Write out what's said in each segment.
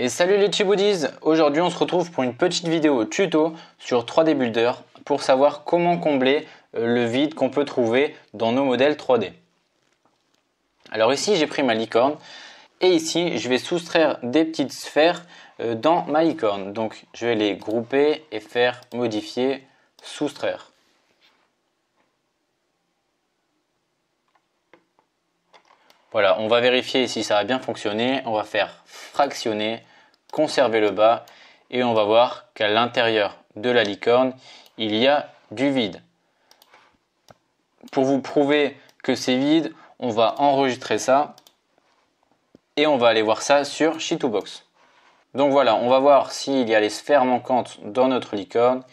Et salut les Chiboudis Aujourd'hui on se retrouve pour une petite vidéo tuto sur 3D Builder pour savoir comment combler euh, le vide qu'on peut trouver dans nos modèles 3D. Alors ici j'ai pris ma licorne et ici je vais soustraire des petites sphères euh, dans ma licorne. Donc je vais les grouper et faire modifier, soustraire. Voilà, on va vérifier si ça a bien fonctionné. On va faire fractionner, conserver le bas et on va voir qu'à l'intérieur de la licorne, il y a du vide. Pour vous prouver que c'est vide, on va enregistrer ça et on va aller voir ça sur sheet Donc voilà, on va voir s'il y a les sphères manquantes dans notre licorne.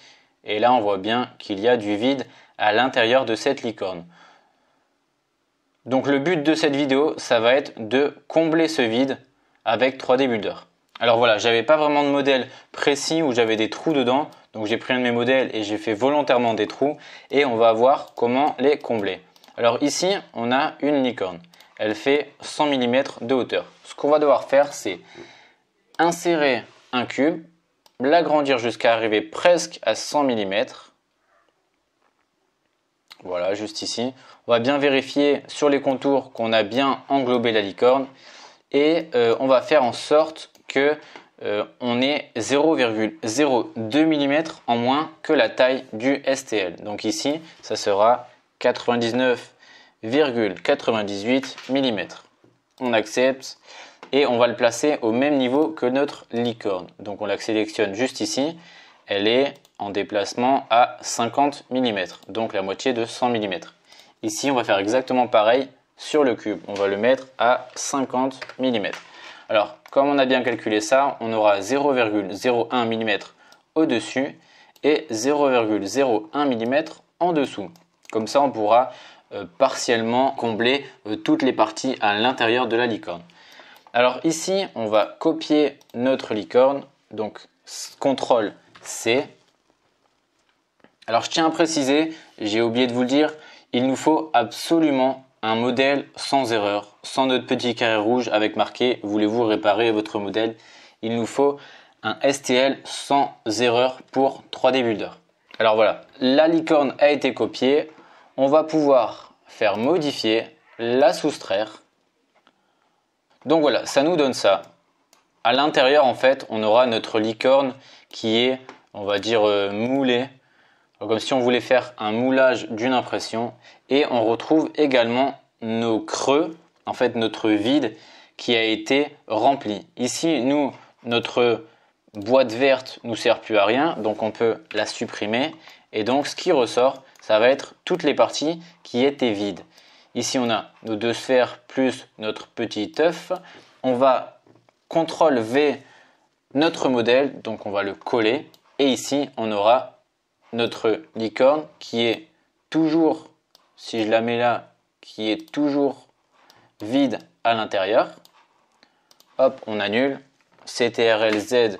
Et là, on voit bien qu'il y a du vide à l'intérieur de cette licorne. Donc le but de cette vidéo, ça va être de combler ce vide avec 3D Builder. Alors voilà, j'avais pas vraiment de modèle précis où j'avais des trous dedans, donc j'ai pris un de mes modèles et j'ai fait volontairement des trous et on va voir comment les combler. Alors ici, on a une licorne. Elle fait 100 mm de hauteur. Ce qu'on va devoir faire, c'est insérer un cube, l'agrandir jusqu'à arriver presque à 100 mm voilà, juste ici. On va bien vérifier sur les contours qu'on a bien englobé la licorne et euh, on va faire en sorte que euh, on ait 0,02 mm en moins que la taille du STL. Donc ici, ça sera 99,98 mm. On accepte et on va le placer au même niveau que notre licorne. Donc on la sélectionne juste ici. Elle est en déplacement à 50 mm, donc la moitié de 100 mm. Ici, on va faire exactement pareil sur le cube. On va le mettre à 50 mm. Alors, comme on a bien calculé ça, on aura 0,01 mm au-dessus et 0,01 mm en dessous. Comme ça, on pourra euh, partiellement combler euh, toutes les parties à l'intérieur de la licorne. Alors ici, on va copier notre licorne. Donc, CTRL C, alors je tiens à préciser, j'ai oublié de vous le dire, il nous faut absolument un modèle sans erreur, sans notre petit carré rouge avec marqué voulez-vous réparer votre modèle. Il nous faut un STL sans erreur pour 3D Builder. Alors voilà, la licorne a été copiée. On va pouvoir faire modifier, la soustraire. Donc voilà, ça nous donne ça. À l'intérieur, en fait, on aura notre licorne qui est, on va dire, euh, moulée comme si on voulait faire un moulage d'une impression. Et on retrouve également nos creux, en fait notre vide qui a été rempli. Ici, nous, notre boîte verte nous sert plus à rien, donc on peut la supprimer. Et donc, ce qui ressort, ça va être toutes les parties qui étaient vides. Ici, on a nos deux sphères plus notre petit œuf. On va CTRL V notre modèle, donc on va le coller. Et ici, on aura notre licorne qui est toujours, si je la mets là, qui est toujours vide à l'intérieur. Hop, on annule. CTRL-Z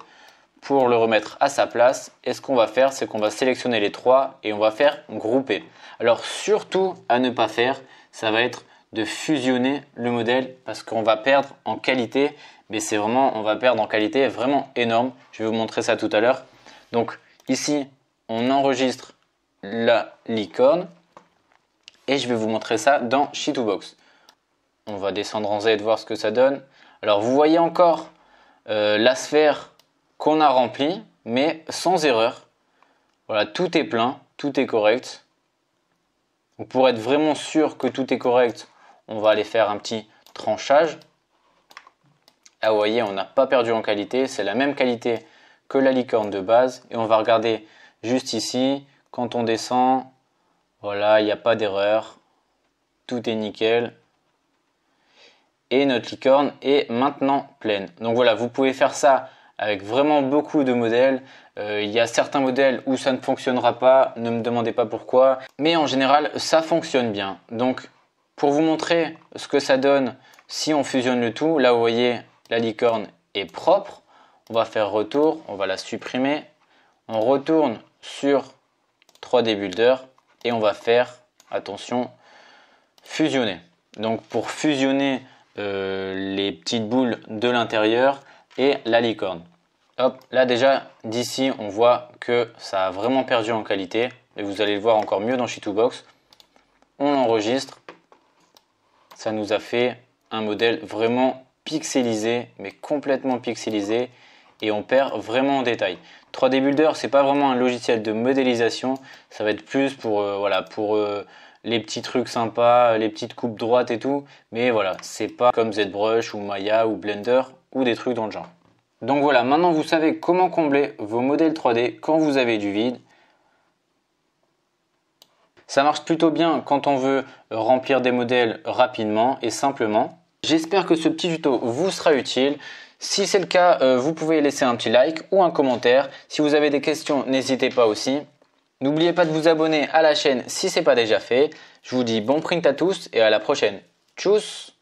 pour le remettre à sa place. Et ce qu'on va faire, c'est qu'on va sélectionner les trois et on va faire grouper. Alors surtout à ne pas faire, ça va être de fusionner le modèle parce qu'on va perdre en qualité. Mais c'est vraiment, on va perdre en qualité vraiment énorme. Je vais vous montrer ça tout à l'heure. Donc ici, on enregistre la licorne et je vais vous montrer ça dans shitobox. box On va descendre en Z voir ce que ça donne. Alors vous voyez encore euh, la sphère qu'on a remplie mais sans erreur. Voilà, tout est plein, tout est correct. pour être vraiment sûr que tout est correct, on va aller faire un petit tranchage. Ah, vous voyez, on n'a pas perdu en qualité, c'est la même qualité que la licorne de base. Et on va regarder Juste ici, quand on descend, voilà, il n'y a pas d'erreur. Tout est nickel. Et notre licorne est maintenant pleine. Donc voilà, vous pouvez faire ça avec vraiment beaucoup de modèles. Euh, il y a certains modèles où ça ne fonctionnera pas, ne me demandez pas pourquoi. Mais en général, ça fonctionne bien. Donc pour vous montrer ce que ça donne si on fusionne le tout, là vous voyez, la licorne est propre. On va faire retour, on va la supprimer. On retourne sur 3D Builder et on va faire, attention, fusionner. Donc pour fusionner euh, les petites boules de l'intérieur et la licorne. Hop, là déjà d'ici on voit que ça a vraiment perdu en qualité et vous allez le voir encore mieux dans Box. On enregistre ça nous a fait un modèle vraiment pixelisé, mais complètement pixelisé et on perd vraiment en détail. 3D Builder, c'est pas vraiment un logiciel de modélisation, ça va être plus pour euh, voilà, pour euh, les petits trucs sympas, les petites coupes droites et tout, mais voilà, c'est pas comme ZBrush ou Maya ou Blender ou des trucs dans le genre. Donc voilà, maintenant vous savez comment combler vos modèles 3D quand vous avez du vide. Ça marche plutôt bien quand on veut remplir des modèles rapidement et simplement. J'espère que ce petit tuto vous sera utile. Si c'est le cas, euh, vous pouvez laisser un petit like ou un commentaire. Si vous avez des questions, n'hésitez pas aussi. N'oubliez pas de vous abonner à la chaîne si ce n'est pas déjà fait. Je vous dis bon print à tous et à la prochaine. Tchuss